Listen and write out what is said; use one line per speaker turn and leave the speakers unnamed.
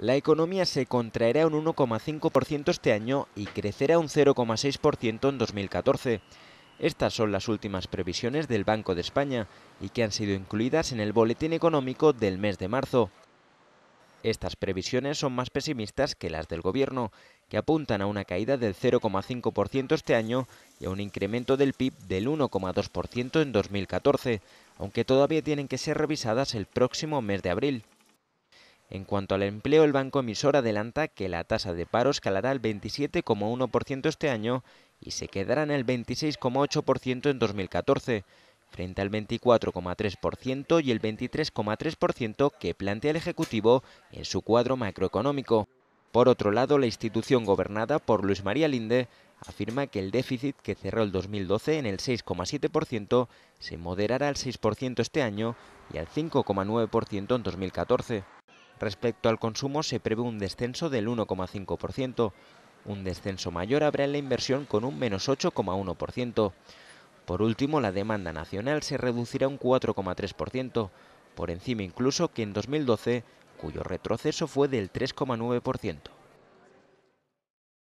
La economía se contraerá un 1,5% este año y crecerá un 0,6% en 2014. Estas son las últimas previsiones del Banco de España y que han sido incluidas en el Boletín Económico del mes de marzo. Estas previsiones son más pesimistas que las del Gobierno, que apuntan a una caída del 0,5% este año y a un incremento del PIB del 1,2% en 2014, aunque todavía tienen que ser revisadas el próximo mes de abril. En cuanto al empleo, el banco emisor adelanta que la tasa de paro escalará al 27,1% este año y se quedará en el 26,8% en 2014, frente al 24,3% y el 23,3% que plantea el Ejecutivo en su cuadro macroeconómico. Por otro lado, la institución gobernada por Luis María Linde afirma que el déficit que cerró el 2012 en el 6,7% se moderará al 6% este año y al 5,9% en 2014. Respecto al consumo, se prevé un descenso del 1,5%. Un descenso mayor habrá en la inversión con un menos 8,1%. Por último, la demanda nacional se reducirá un 4,3%, por encima incluso que en 2012, cuyo retroceso fue del 3,9%.